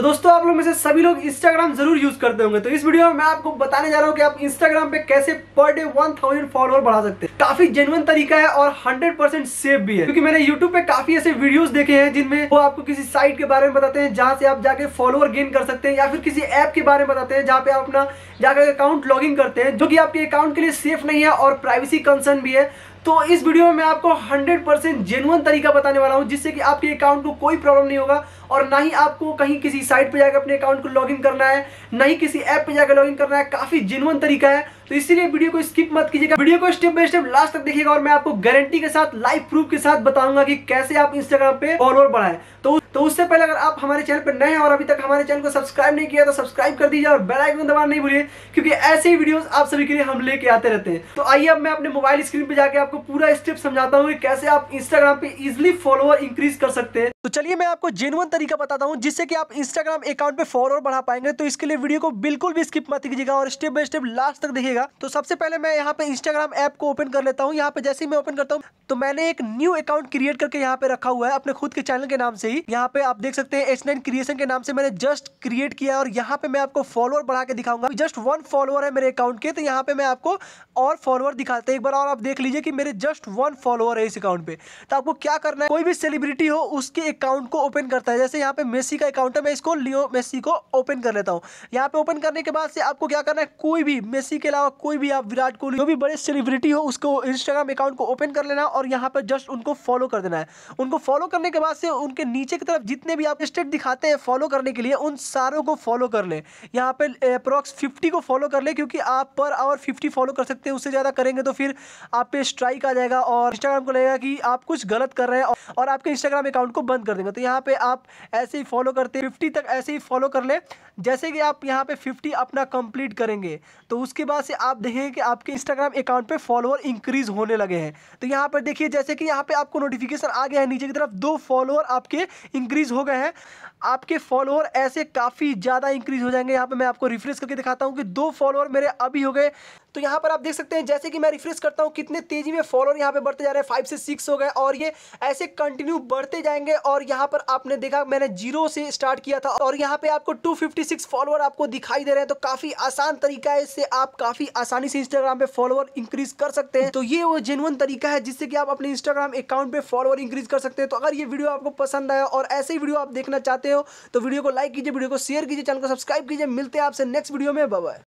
तो दोस्तों आप लोग में से सभी लोग इंस्टाग्राम जरूर यूज करते होंगे तो इस वीडियो में मैं आपको बताने जा रहा हूँ कि आप इंस्टाग्राम पे कैसे पर डे 1000 फॉलोअर बढ़ा सकते हैं काफी जेनुअन तरीका है और 100% सेफ भी है क्योंकि मैंने यूट्यूब पे काफी ऐसे वीडियोस देखे हैं जिनमें वो आपको किसी साइट के बारे में बताते हैं जहाँ से आप जाके फॉलोअर गेन कर सकते हैं या फिर किसी ऐप के बारे में बताते हैं जहाँ पे आप अपना जाकर अकाउंट लॉग करते हैं जो की आपके अकाउंट के लिए सेफ नहीं है और प्राइवेसी कंसर्न भी है तो इस वीडियो में मैं आपको 100% परसेंट जेनुअन तरीका बताने वाला हूं जिससे कि आपके अकाउंट को कोई प्रॉब्लम नहीं होगा और ना ही आपको कहीं किसी साइट पे जाकर अपने अकाउंट को लॉगिन करना है ना ही किसी ऐप पे जाकर लॉगिन करना है काफ़ी जेनुअन तरीका है तो इसीलिए वीडियो को स्किप मत कीजिएगा वीडियो को स्टेप बाय स्टेप लास्ट तक देखिएगा और मैं आपको गारंटी के साथ लाइव प्रूफ के साथ बताऊंगा कि कैसे आप इंस्टाग्राम पे फॉलोअर बढ़ाए तो तो उससे पहले अगर आप हमारे चैनल पर नए हैं और अभी तक हमारे चैनल को सब्सक्राइब नहीं किया तो सब्सक्राइब कर दीजिए और बेल आइकन दबाना नहीं भूलिए क्योंकि ऐसे ही वीडियोस आप सभी के लिए हम लेके आते रहते हैं तो आइए अब मैं अपने मोबाइल स्क्रीन पे जाके आपको पूरा स्टेप समझाता हूँ कि कैसे आप इंस्टाग्राम पे इजिली फॉलोअर इंक्रीज कर सकते हैं तो चलिए मैं आपको जेनुअन तरीका बताता हूँ जिससे कि आप इंस्टाग्राम अकाउंट पे फॉलोअर बढ़ा पाएंगे तो इसके लिए वीडियो को बिल्कुल भी स्किप मत कीजिएगा और स्टेप बाय स्टेप लास्ट तक देखिएगा दिया तो सबसे पहले मैं यहाँ पे इंस्टाग्राम ऐप को ओपन कर लेता हूँ यहाँ पे जैसे ही मैं ओपन करता हूँ तो मैंने एक न्यू अकाउंट क्रिएट करके यहाँ पे रखा हुआ है अपने खुद के चैनल के नाम से ही यहाँ पे आप देख सकते हैं एच नाइन क्रिएशन के नाम से मैंने जस्ट क्रिएट किया और यहाँ पे मैं आपको फॉलोअर बढ़ा के दिखाऊंगा जस्ट वन फॉलोअर है मेरे अकाउंट के तो यहाँ पे मैं आपको और फॉलोअर दिखाते हैं एक बार और आप देख लीजिए कि मेरे जस्ट वन फॉलोअर है इस अकाउंट पे तो आपको क्या करना है कोई भी सेलिब्रिटी हो उसके अकाउंट को ओपन करता है जैसे यहाँ पे मेसी का अकाउंट है मैं इसको लियो मेसी को ओपन कर लेता हूँ यहाँ पे ओपन करने के बाद से आपको क्या करना है कोई भी मेसी के अलावा कोई भी आप विराट कोहली जो भी बड़े सेलिब्रिटी हो उसको इंस्टाग्राम अकाउंट को ओपन कर लेना और यहाँ पर जस्ट उनको फॉलो कर देना है उनको फॉलो करने के बाद से उनके नीचे की तरफ जितने भी आप स्टेट दिखाते हैं फॉलो करने के लिए उन सारों को फॉलो कर ले यहाँ पर अप्रॉक्स फिफ्टी को फॉलो कर ले क्योंकि आप पर आवर फिफ्टी फॉलो कर सकते हैं उससे ज़्यादा करेंगे तो फिर आप पे स्ट्राइक आ जाएगा और इंस्टाग्राम को लगेगा कि आप कुछ गलत कर रहे हैं और आपके इंस्टाग्राम अकाउंट को बंद कर देंगे तो यहाँ पर आप ऐसे ही फॉलो करते फिफ्टी तक ऐसे ही फॉलो कर लें जैसे कि आप यहाँ पे फिफ्टी अपना कंप्लीट करेंगे तो उसके बाद से आप देखेंगे कि आपके इंस्टाग्राम अकाउंट पे फॉलोअर इंक्रीज होने लगे हैं तो यहाँ पर देखिए जैसे कि यहाँ पे आपको नोटिफिकेशन आ गया है नीचे की तरफ दो फॉलोअर आपके इंक्रीज हो गए हैं आपके फॉलोअर ऐसे काफ़ी ज़्यादा इंक्रीज हो जाएंगे यहाँ पर मैं आपको रिफ्रेश करके दिखाता हूँ कि दो फॉलोअर मेरे अभी हो गए तो यहाँ पर आप देख सकते हैं जैसे कि मैं रिफ्रेश करता हूँ कितने तेज़ी में फॉलोअर यहाँ पे बढ़ते जा रहे हैं फाइव से सिक्स हो गए और ये ऐसे कंटिन्यू बढ़ते जाएंगे और यहाँ पर आपने देखा मैंने जीरो से स्टार्ट किया था और यहाँ पे आपको 256 फॉलोअर आपको दिखाई दे रहे हैं तो काफ़ी आसान तरीका है इससे आप काफ़ी काफी आसानी से इंस्टाग्राम पे फॉलोअर इंक्रीज कर सकते हैं तो ये वो जेनवन तरीका है जिससे कि आप अपने इंस्टाग्राम अकाउंट पे फॉलोअर इंक्रीज कर सकते हैं तो अगर ये वीडियो आपको पसंद आया और ऐसे ही वीडियो आप देखना चाहते हो तो वीडियो को लाइक कीजिए वीडियो को शेयर कीजिए चैनल को सब्सक्राइब कीजिए मिलते हैं आपसे नेक्स्ट वीडियो में बाय